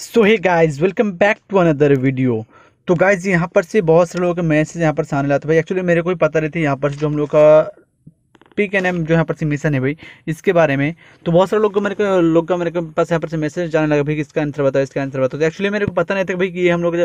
so hey guys welcome back to another video तो guys यहाँ पर से बहुत से लोगों के मैसेज यहाँ पर सामने लाते भाई एक्चुअली मेरे को भी पता रहती है यहाँ पर से जो हम लोग का पी के जो यहाँ पर से मिशन है भाई इसके बारे में तो बहुत सारे लोग मेरे को लोग का मेरे को पास यहाँ पर से मैसेज जाने लगा भाई कि इसका आंसर बताओ इसका आंसर बताओ तो एक्चुअली मेरे को पता नहीं था भाई कि ये हम लोग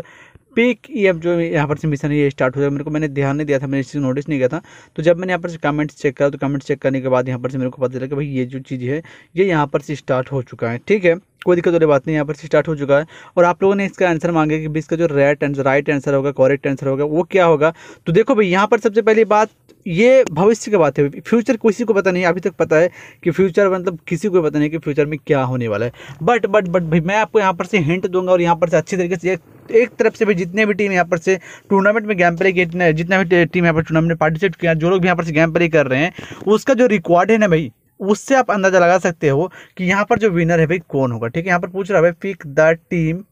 पिक ये अब जो यहाँ पर से मिशन है ये स्टार्ट हो जाएगा मेरे को मैंने ध्यान नहीं दिया था मैंने इस चीज़ नोटिस नहीं किया था तो जब मैंने यहाँ पर से कमेंट्स चेक करा तो कमेंट्स चेक करने के बाद यहाँ पर से मेरे को पता चला कि भाई ये जो चीज़ है ये यहाँ पर से स्टार्ट हो चुका है ठीक है कोई दिक्कत वाली बात नहीं यहाँ पर स्टार्ट हो चुका है और आप लोगों ने इसका आंसर मांगा कि इसका जो रेट आंसर राइट आंसर होगा करेक्ट आंसर होगा वो क्या होगा तो देखो भाई यहाँ पर सबसे पहली बात ये भविष्य की बात है फ्यूचर किसी को पता नहीं अभी तक पता है कि फ्यूचर मतलब किसी को पता नहीं कि फ्यूचर में क्या होने वाला है बट बट बट भाई मैं आपको यहाँ पर से हिंट दूंगा और यहाँ पर से अच्छी तरीके से एक तरफ से भी जितने भी टीम यहाँ पर से टूर्नामेंट में गेम प्ले किया जितना भी टीम यहाँ पर टूर्नामेंट में पार्टिसिपेट किया जो लोग भी यहाँ पर से गेम प्ले कर रहे हैं उसका जो रिकॉर्ड है ना भाई उससे आप अंदाजा लगा सकते हो कि यहाँ पर जो विनर है भाई कौन होगा ठीक है यहाँ पर पूछ रहा है भाई pick the team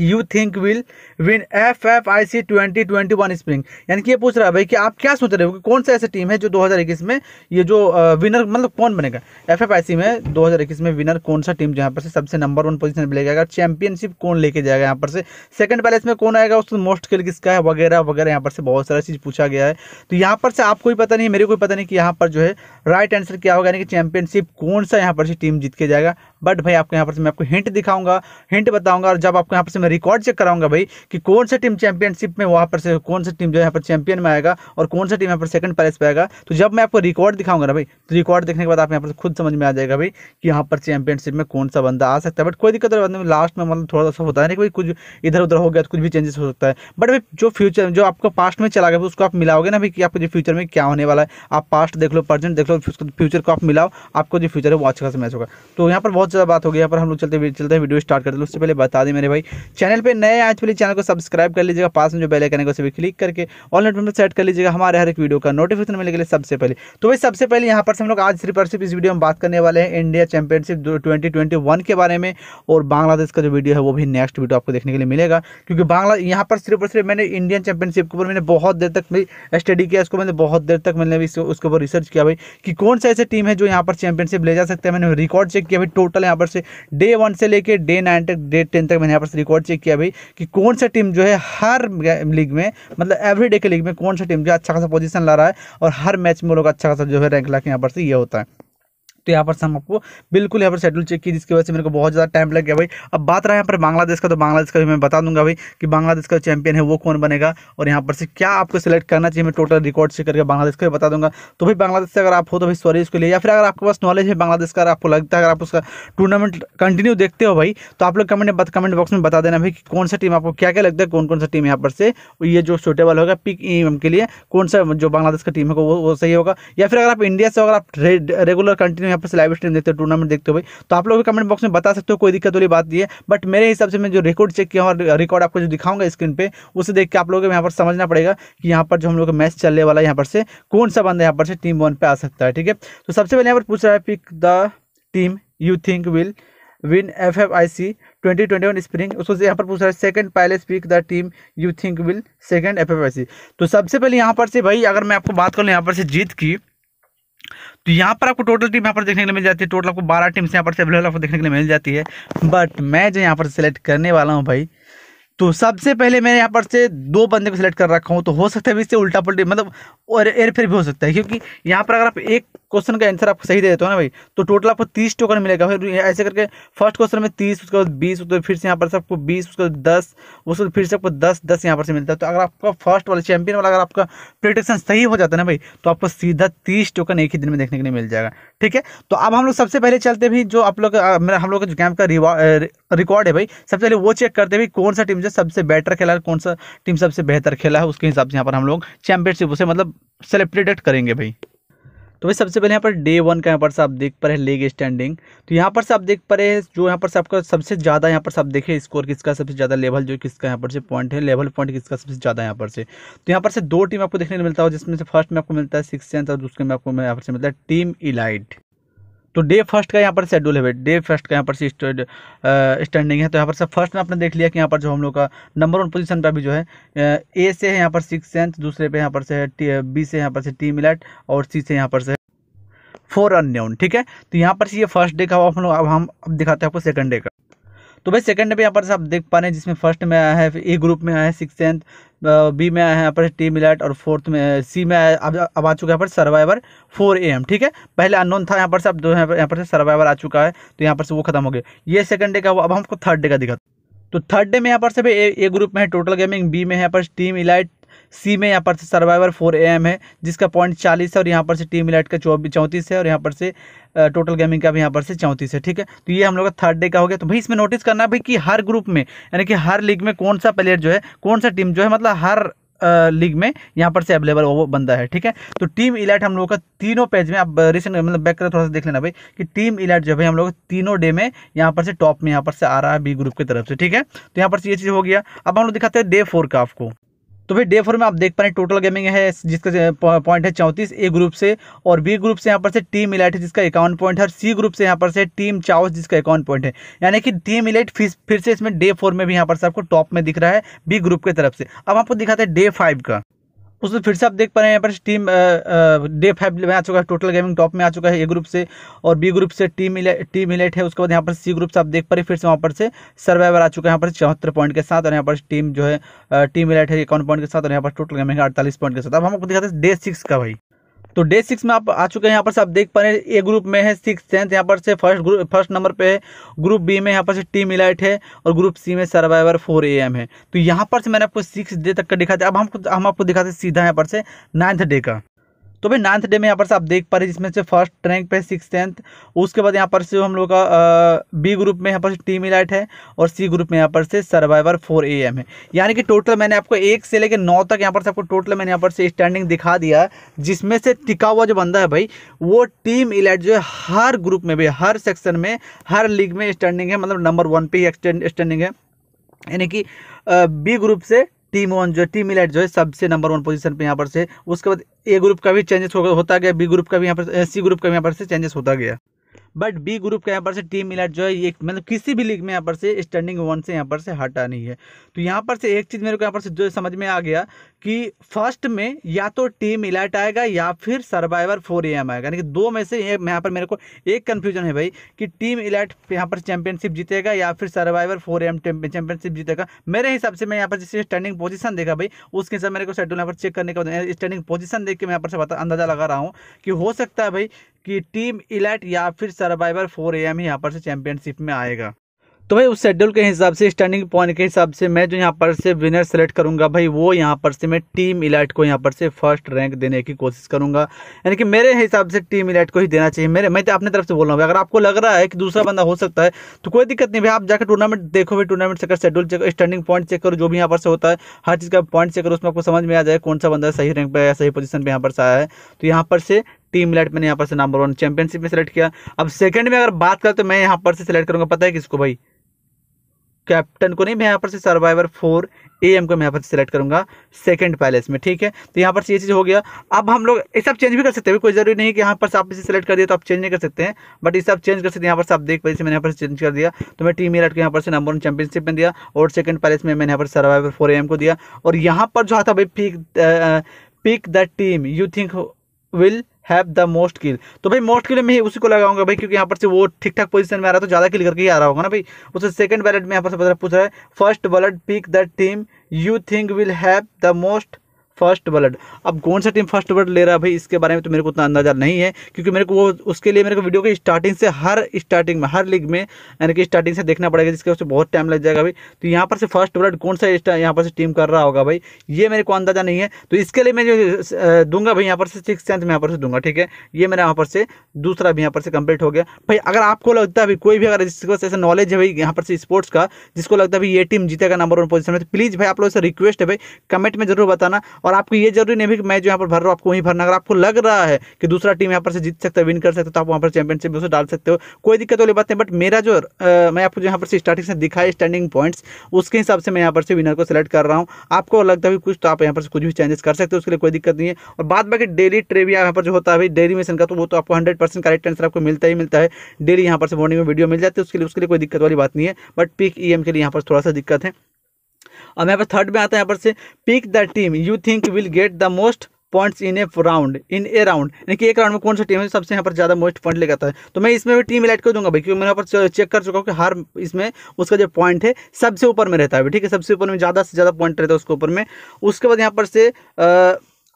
you think will win F F I C twenty twenty one spring यानी कि ये पूछ रहा है भाई कि आप क्या सोच रहे हो कि कौन सा ऐसा टीम है जो इक्कीस में ये जो विनर मतलब कौन बनेगा एफ एफ आई सी में दो हजार इक्कीस में विनर कौन सा टीम जहाँ पर से सबसे नंबर वन पोजिशन पर ले जाएगा चैंपियनशिप कौन लेके जाएगा यहाँ पर से सेकंड पैलेस में कौन आएगा उसमें मोस्ट खेल किसका है वगैरह वगैरह यहाँ पर से बहुत सारा चीज़ पूछा गया है तो यहाँ पर से आपको ही पता नहीं मेरे को पता नहीं कि यहाँ पर जो है राइट आंसर क्या होगा यानी कि चैंपियनशिप कौन सा यहाँ पर से टीम जीत के जाएगा बट भाई आपको यहाँ पर से मैं आपको हिंट दिखाऊंगा हिंट बताऊंगा और जब आपको यहाँ पर से मैं रिकॉर्ड चेक कराऊंगा भाई कि कौन सा टीम चैंपियनशिप में वहाँ पर से कौन सा टीम जो यहाँ पर चैंपियन में आएगा और कौन सा टीम यहाँ पर सेकंड प्राइस पे आएगा तो जब मैं आपको रिकॉर्ड दिखाऊंगा ना भाई तो रिकॉर्ड देखने के बाद आप यहाँ पर खुद समझ में आ जाएगा भाई कि यहाँ पर चैंपियनशिप में कौन सा बंदा आ सकता है बट कोई दिक्कत नहीं लास्ट में मतलब थोड़ा सा होता है ना कि भाई कुछ इधर उधर हो गया तो कुछ भी चेंजेस हो सकता है बट भाई जो फ्यूचर जो आपको पास्ट में चला गया उसको आप मिलाओगे ना भाई कि आपको जो फ्यूचर में क्या होने वाला है आप पास्ट देख लो प्रेजेंट देख लो फ्यूचर को आप मिलाओ आपको जो फ्यूचर है वो अच्छा से मैच होगा तो यहाँ पर बहुत बहुत ज़्यादा बात हो गई यहाँ पर हम लोग चलते चलते हैं वीडियो स्टार्ट करते हैं उससे पहले बता दें मेरे भाई चैनल पर नए आए तो पहले चैनल को सब्सक्राइब कर लीजिएगा पास में जो बेल आइकन है उसे भी क्लिक करके ऑल नेट पर सेट कर लीजिएगा हमारे हर एक वीडियो का नोटिफिकेशन मिलने के लिए सबसे पहले तो भाई सबसे पहले यहाँ पर हम लोग आज सिर्फ सिर्फ इस वीडियो में बात करने वाले हैं इंडिया चैंपियनशिप ट्वेंटी के बारे में और बांग्लादेश का जो वीडियो है वो भी नेक्स्ट वीडियो आपको देखने के लिए मिलेगा क्योंकि बांग्ला यहाँ पर सिर्फ और सिर्फ मैंने इंडियन चैंपियनशिप के ऊपर मैंने बहुत देर तक स्टडी किया इसको मैंने बहुत देर तक मैंने उसके ऊपर रिसर्च किया भाई कि कौन सा ऐसे टीम है जो यहाँ पर चैंपियनशिप ले जा सकते हैं मैंने रिकॉर्ड चेक किया भाई टोटल टोटल यहाँ पर से डे वन से लेकर डे नाइन तक डे टेन तक मैंने यहाँ पर से रिकॉर्ड चेक किया भाई कि कौन सा टीम जो है हर लीग में मतलब एवरी डे के लीग में कौन सा टीम जो अच्छा खासा पोजिशन ला रहा है और हर मैच में लोग अच्छा खासा जो है रैंक ला के यहाँ पर से ये होता है तो यहाँ पर हम आपको बिल्कुल यहाँ पर शेड्यूल चेक की जिसकी वजह से मेरे को बहुत ज़्यादा टाइम लग गया भाई अब बात रहा है यहाँ पर बांग्लादेश का तो बांग्लादेश का भी मैं बता दूंगा भाई कि बांग्लादेश का चैंपियन है वो कौन बनेगा और यहाँ पर से क्या आपको सेलेक्ट करना चाहिए मैं टोटल रिकॉर्ड से करके बांग्लादेश का भी बता दूंगा तो भाई बांग्लादेश से अगर आप हो तो भाई सॉरी इसके लिए या फिर अगर आपके पास नॉलेज है बांग्लादेश का आपको लगता है अगर आप उसका टूर्नामेंट कंटिन्यू देखते हो भाई तो आप लोग कमेंट कमेंट बॉक्स में बता देना भाई कि कौन सा टीम आपको क्या क्या लगता है कौन कौन सा टीम यहाँ पर से ये जो सुटेबल होगा पिक के लिए कौन सा जो बांग्लादेश का टीम है वो सही होगा या फिर अगर आप इंडिया से अगर आप रेगुलर कंटिन्यू यहाँ पर लाइव स्ट्रीम देखते हो टूर्नामेंट देखते हुए तो आप लोग कमेंट बॉक्स में बता सकते हो कोई दिक्कत वाली बात नहीं है बट मेरे हिसाब से मैं जो रिकॉर्ड चेक किया और रिकॉर्ड आपको जो दिखाऊंगा स्क्रीन पर उसे देख के आप लोगों को यहाँ पर समझना पड़ेगा कि यहाँ पर जो हम लोग मैच चलने वाला है यहाँ पर से कौन सा बंदा यहाँ पर से टीम वन पर आ सकता है ठीक है तो सबसे पहले यहाँ पर पूछ रहा है pick the team you think will win F F I C twenty twenty one spring उसको यहाँ पर पूछ रहा है सेकंड पहले speak the team you think will second F F I C तो सबसे पहले यहाँ पर से भाई अगर मैं आपको बात कर लूँ यहाँ पर से जीत की तो यहाँ पर आपको टोटल टीम यहाँ पर देखने के लिए मिल जाती है टोटल आपको बारह टीम्स यहाँ पर अवेलेबल आपको देखने के लिए मिल जाती है बट मैं जो यहाँ पर सेलेक्ट करने वाला हूँ भाई तो सबसे पहले मैंने यहाँ पर से दो बंदे को सिलेक्ट कर रखा हूँ तो हो सकता है इससे उल्टा पलटी मतलब और एयर फिर भी हो सकता है क्योंकि यहाँ पर अगर आप एक क्वेश्चन का आंसर आपको सही दे देते हो ना भाई तो टोटल आपको तीस टोकन मिलेगा फिर ऐसे करके फर्स्ट क्वेश्चन में तीस उसके बाद बीस उसके बाद फिर से यहाँ पर से आपको बीस उसके बाद दस उसके बाद फिर से आपको दस दस यहाँ पर से मिलता है तो अगर आपका फर्स्ट वाला चैंपियन वाला अगर आपका प्रिडिक्शन सही हो जाता है ना भाई तो आपको सीधा तीस टोकन एक ही दिन में देखने के लिए मिल जाएगा ठीक है तो अब हम लोग सबसे पहले चलते भाई जो आप लोग हम लोग के कैंप का रिकॉर्ड है भाई सबसे पहले वो चेक करते भाई कौन सा टीम से सबसे बेटर खेला है कौन सा टीम सबसे बेहतर खेला है उसके हिसाब से यहाँ पर हम लोग चैंपियनशिप उसे मतलब सेलिब्रेटेड करेंगे भाई तो भाई सबसे पहले यहाँ पर डे वन का यहाँ पर से आप देख पा रहे लीग स्टैंडिंग तो यहाँ पर से आप देख पा रहे हैं जो यहाँ पर से आपका सबसे ज़्यादा यहाँ पर से आप देखें स्कोर किसका सबसे ज़्यादा लेवल जो किसका यहाँ पर से पॉइंट है लेवल पॉइंट किसका सबसे ज़्यादा यहाँ पर से तो यहाँ पर से दो टीम आपको देखने को मिलता है जिसमें से फर्स्ट में आपको मिलता है सिक्स सेंस और दूसरे में आपको यहाँ पर से मिलता है टीम इलाइट तो डे फर्स्ट का यहाँ पर शेड्यूल है डे फर्स्ट का यहाँ पर स्टैंडिंग है तो यहाँ पर सब फर्स्ट में आपने देख लिया कि यहाँ पर जो हम लोग का नंबर वन पोजीशन पर भी जो है ए से है यहाँ पर सिक्स सेंथ दूसरे पे यहाँ पर से है बी से यहाँ पर से टी मिलाट और सी से यहाँ पर से फोर अननोन ठीक है तो यहाँ पर से ये फर्स्ट डे का हम लोग अब हम अब दिखाते हैं आपको सेकंड डे का तो भाई सेकंड में यहाँ पर आप देख पा रहे हैं जिसमें फर्स्ट में आया है ए ग्रुप में आया है सिक्स टेंथ बी में आया है यहाँ पर टीम इलेट और फोर्थ में सी में आया अब आ चुका है यहाँ पर सर्वाइवर फोर ए एम ठीक है पहले अननोन था यहाँ पर से अब दो यहाँ पर से सर्वाइवर आ चुका है तो यहाँ पर से वो खत्म हो गया ये सेकंड डे का वो अब हमको थर्ड डे का दिखा तो थर्ड डे में यहाँ पर से ए, ए ग्रुप में है टोटल गेमिंग बी में है यहाँ पर टीम इलाइट सी में यहाँ पर से सर्वाइवर फोर ए एम है जिसका पॉइंट चालीस है और यहाँ पर से टीम इलाइट का चौबीस चौंतीस है और यहाँ पर से टोटल गेमिंग का भी यहाँ पर से चौंतीस है ठीक है तो ये हम लोग का थर्ड डे का हो गया तो भाई इसमें नोटिस करना भाई कि हर ग्रुप में यानी कि हर लीग में कौन सा प्लेयर जो है कौन सा टीम जो है मतलब हर लीग में यहाँ पर से अवेलेबल वो बंदा है ठीक है तो टीम इलाइट हम लोग का तीनों पेज में आप रिसेंट मतलब बैक कर थोड़ा सा देख लेना भाई कि टीम इलाइट जो है हम लोग तीनों डे में यहाँ पर से टॉप में यहाँ पर से आ रहा है बी ग्रुप की तरफ से ठीक है तो यहाँ पर से ये चीज़ हो गया अब हम लोग दिखाते हैं डे फोर का आपको तो भाई डे फोर में आप देख पा रहे हैं टोटल गेमिंग है जिसका पॉइंट है चौंतीस ए ग्रुप से और बी ग्रुप से यहाँ पर से टीम इलाइट है जिसका इक्यावन पॉइंट है और सी ग्रुप से यहाँ पर से टीम चाउस जिसका इक्यावन पॉइंट है यानी कि टीम इलाइट फिर फिर से इसमें डे फोर में भी यहाँ पर से आपको टॉप में दिख रहा है बी ग्रुप की तरफ से अब आपको दिखाते हैं डे फाइव का उसमें फिर से आप देख पा रहे हैं यहाँ पर टीम डे फाइव में आ चुका है टोटल गेमिंग टॉप में आ चुका है ए ग्रुप से और बी ग्रुप से टीम टीम इलेट है उसके बाद यहाँ पर सी ग्रुप से आप देख पा रहे फिर से वहाँ पर से सर्वाइवर आ चुका है यहाँ पर चौहत्तर पॉइंट के साथ और यहाँ पर टीम जो है टीम इलेट है इक्यावन पॉइंट के साथ और यहाँ पर टोटल गेमिंग अड़तालीस पॉइंट के साथ अब हम आपको दिखाते हैं डे सिक्स का भाई तो डे सिक्स में आप आ चुके हैं यहाँ पर से आप देख पा रहे हैं ए ग्रुप में है सिक्स टेंथ यहाँ पर से फर्स्ट ग्रुप फर्स्ट नंबर पे है ग्रुप बी में यहाँ पर से टीम इलाइट है और ग्रुप सी में सर्वाइवर फोर ए एम है तो यहाँ पर से मैंने आपको सिक्स डे तक का दिखाते था अब हम हम आपको दिखाते सीधा यहाँ पर से नाइन्थ डे का तो भाई नाइन्थ डे में यहाँ पर से आप देख पा रहे जिसमें से फर्स्ट रैंक पे सिक्स टेंथ उसके बाद यहाँ पर से हम लोग का बी ग्रुप में यहाँ पर से टीम इलाइट है और सी ग्रुप में यहाँ पर से सर्वाइवर फोर ए एम है यानी कि टोटल मैंने आपको एक से लेकर नौ तक यहाँ पर से आपको टोटल मैंने यहाँ पर से स्टैंडिंग दिखा दिया जिसमें से टिका हुआ जो बंदा है भाई वो टीम इलाइट जो है हर ग्रुप में भी हर सेक्शन में हर लीग में स्टैंडिंग है मतलब नंबर वन पे ही स्टैंडिंग है यानी कि बी ग्रुप से टीम वन जो है टीम इलाइट जो है सबसे नंबर वन पोजीशन पे यहाँ पर से उसके बाद ए ग्रुप का भी चेंजेस होता गया बी ग्रुप का भी यहाँ पर सी ग्रुप का भी यहाँ पर से चेंजेस होता गया बट बी ग्रुप का यहाँ पर से टीम इलाइट जो है एक मतलब किसी भी लीग में यहाँ पर से स्टैंडिंग वन से यहाँ पर से हटा नहीं है तो यहाँ पर से एक चीज़ मेरे को यहाँ पर से जो समझ में आ गया कि फर्स्ट में या तो टीम इलाइट आएगा या फिर सर्वाइवर फोर ए एम आएगा यानी कि दो में से यहाँ पर मेरे को एक कन्फ्यूजन है भाई कि टीम इलाइट यहाँ पर चैंपियनशिप जीतेगा या फिर सर्वाइवर फोर एम चैंपियनशिप जीतेगा मेरे हिसाब से मैं यहाँ पर जैसे स्टैंडिंग पोजिशन देखा भाई उसके हिसाब मेरे को शेड्यूल यहाँ पर चेक करने का स्टैंडिंग पोजिशन देख के मैं यहाँ पर से अंदाजा लगा रहा हूँ कि हो सकता है भाई कि टीम इलाइट या फिर सर्वाइवर फोर ए एम यहाँ पर से चैंपियनशिप में आएगा तो भाई उस शेड्यूल के हिसाब से स्टैंडिंग पॉइंट के हिसाब से मैं जो यहाँ पर से विनर सेलेक्ट करूँगा भाई वो यहाँ पर से मैं टीम इलाइट को यहाँ पर से फर्स्ट रैंक देने की कोशिश करूँगा यानी कि मेरे हिसाब से टीम इलाइट को ही देना चाहिए मेरे मैं तो अपने तरफ से बोल रहा हूँ अगर आपको लग रहा है कि दूसरा बंदा हो सकता है तो कोई दिक्कत नहीं भाई आप जाकर टूर्नामेंट देखो भाई टूर्नामेंट कर schedule check standing point check करो जो भी यहाँ पर से होता है हर चीज़ का पॉइंट चेक करो उसमें आपको समझ में आ जाए कौन सा बंदा सही रैंक पर या सही पोजिशन पर यहाँ पर से आया है तो यहाँ पर से टीम मिलाइट मैंने यहाँ पर से नंबर वन चैंपियनशिप में सेलेक्ट किया अब सेकंड में अगर बात करें तो मैं यहाँ पर से सिलेक्ट करूंगा पता है किसको भाई कैप्टन को नहीं मैं यहाँ पर से सर्वाइवर फोर ए एम को मैं यहाँ पर सेलेक्ट करूंगा सेकंड पैलेस में ठीक है तो यहाँ पर से ये चीज़ हो गया अब हम लोग ये सब चेंज भी कर सकते हैं कोई जरूरी नहीं कि यहाँ पर से आप इसे सेलेक्ट कर दिया तो आप चेंज नहीं कर सकते हैं बट ये सब चेंज कर सकते हैं यहाँ पर से आप देख पाए मैंने यहाँ पर चेंज कर दिया तो मैं टीम एलर्ट को यहाँ पर से नंबर वन चैंपियनशिप में दिया और सेकंड पैलेस में मैंने यहाँ पर सर्वाइवर फोर ए को दिया और यहाँ पर जो आता भाई pick pick the team you think will have the most kill तो भाई मोस्ट किल में ही उसी को लगाऊंगा भाई क्योंकि यहाँ पर से वो ठीक ठाक पोजीशन में आ रहा है तो ज़्यादा किल करके ही आ रहा होगा ना भाई उससे सेकंड बैलेट में यहाँ पर से पूछ रहा है first ballot pick the team you think will have the most first blood अब कौन सा टीम फर्स्ट ब्लड ले रहा है भाई इसके बारे में तो मेरे को उतना अंदाजा नहीं है क्योंकि मेरे को वो उसके लिए मेरे को वीडियो की स्टार्टिंग से हर स्टार्टिंग में हर लीग में यानी कि स्टार्टिंग से देखना पड़ेगा जिसके उससे बहुत टाइम लग जाएगा भाई तो यहाँ पर से फर्स्ट ब्लड कौन सा यहाँ पर से टीम कर रहा होगा भाई ये मेरे को अंदाजा नहीं है तो इसके लिए मैं जो दूंगा भाई यहाँ पर से सिक्स टेंथ में यहाँ पर से दूंगा ठीक है ये मेरा यहाँ पर से दूसरा भी यहाँ पर से कंप्लीट हो गया भाई अगर आपको लगता है कोई भी अगर जिसके पास ऐसा नॉलेज है भाई यहाँ पर से स्पोर्ट्स का जिसको लगता है भाई ये टीम जीतेगा नंबर वन पोजिशन में तो प्लीज़ भाई आप लोग से रिक्वेस्ट है भाई कमेंट में जरूर बताना और आपको ये जरूरी नहीं है कि मैं जो यहाँ पर भर रहा हूँ आपको वहीं भरना अगर आपको लग रहा है कि दूसरा टीम यहाँ पर से जीत सकता है विन कर सकता है तो आप वहाँ पर चैंपियनशिप में उसे डाल सकते हो कोई दिक्कत वाली बात नहीं बट मेरा जो मैं आपको यहाँ पर से स्टार्टिंग से दिखाई स्टैंडिंग पॉइंट्स उसके हिसाब से मैं यहाँ पर से विनर को सिलेक्ट कर रहा हूँ आपको लगता है कुछ तो आप यहाँ पर कुछ भी चेंजेस कर सकते हो उसके लिए कोई दिक्कत नहीं है और बाद बाकी डेली ट्रे भी यहाँ पर जो होता है डेली मिशन का तो वो तो आपको हंड्रेड परसेंट करेक्ट आंसर आपको मिलता ही मिलता है डेली यहाँ पर से मॉर्निंग में वीडियो मिल जाती है उसके लिए उसके लिए कोई दिक्कत वाली बात नहीं है बट पिक ई के लिए यहाँ पर थोड़ा सा दिक्कत है अब यहाँ पर थर्ड में आता है यहाँ पर से pick the team you think will get the most points in a round in a round यानी कि एक राउंड में कौन सा टीम है सबसे यहाँ पर ज़्यादा मोस्ट पॉइंट लेकर आता है तो मैं इसमें भी टीम इलाइट कर दूंगा भाई क्योंकि मैं यहाँ पर चेक कर चुका हूँ कि हर इसमें उसका जो पॉइंट है सबसे ऊपर में रहता है ठीक है सबसे ऊपर में ज़्यादा से ज़्यादा पॉइंट रहता है उसके ऊपर में उसके बाद यहाँ पर से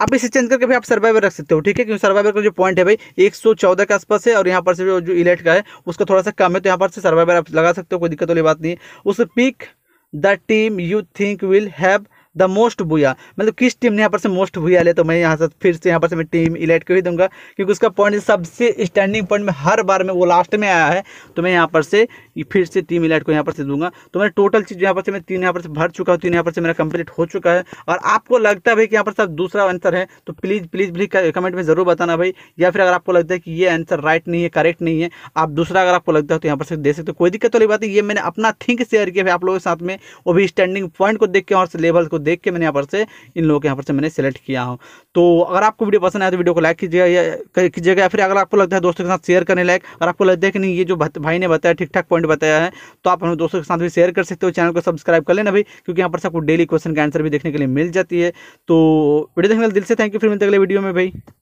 आप इसे चेंज करके भी आप सर्वाइवर रख सकते हो ठीक है क्योंकि सर्वाइवर का जो पॉइंट है भाई 114 के आसपास है और यहाँ पर से जो इलेट का है उसका थोड़ा सा कम है तो यहाँ पर से सर्वाइवर आप लगा सकते हो कोई दिक्कत वाली बात नहीं उस pick the team you think will have the most भूया मतलब किस टीम ने यहाँ पर से मोस्ट भूया ले तो मैं यहाँ से फिर से यहाँ पर से मैं टीम इलेक्ट कर ही दूंगा क्योंकि उसका पॉइंट सबसे स्टैंडिंग पॉइंट में हर बार में वो लास्ट में आया है तो मैं यहाँ पर से फिर से टीम इलेक्ट को यहाँ पर से दूंगा तो मैं टोटल चीज़ यहाँ पर से मैं तीन यहाँ पर से भर चुका हूँ तीन यहाँ पर से मेरा कंप्लीट हो चुका है और आपको लगता है कि यहाँ पर सब दूसरा आंसर है तो प्लीज़ प्लीज़ भी कमेंट में ज़रूर बताना भाई या फिर अगर आपको लगता है कि ये आंसर राइट नहीं है करेक्ट नहीं है आप दूसरा अगर आपको लगता है तो यहाँ पर से दे सकते हो कोई दिक्कत वाली बात है ये मैंने अपना थिंक शेयर किया आप लोगों के साथ में वो भी स्टैंडिंग पॉइंट को देख के और लेवल को देख के मैंने यहाँ पर से इन लोगों के यहाँ पर से मैंने सेलेक्ट किया हूँ तो अगर आपको वीडियो पसंद आया तो वीडियो को लाइक कीजिएगा कीजिएगा या फिर अगर आपको लगता है दोस्तों के साथ शेयर करने लायक अगर आपको लगता है कि नहीं ये जो भाई ने बताया ठीक ठाक पॉइंट बताया है तो आप हमें दोस्तों के साथ भी शेयर कर सकते हो चैनल को सब्सक्राइब कर लेना भाई क्योंकि यहाँ पर सबको डेली क्वेश्चन का आंसर भी देखने के लिए मिल जाती है तो वीडियो देखने के दिल से थैंक यू फिर मिलते अगले वीडियो में भाई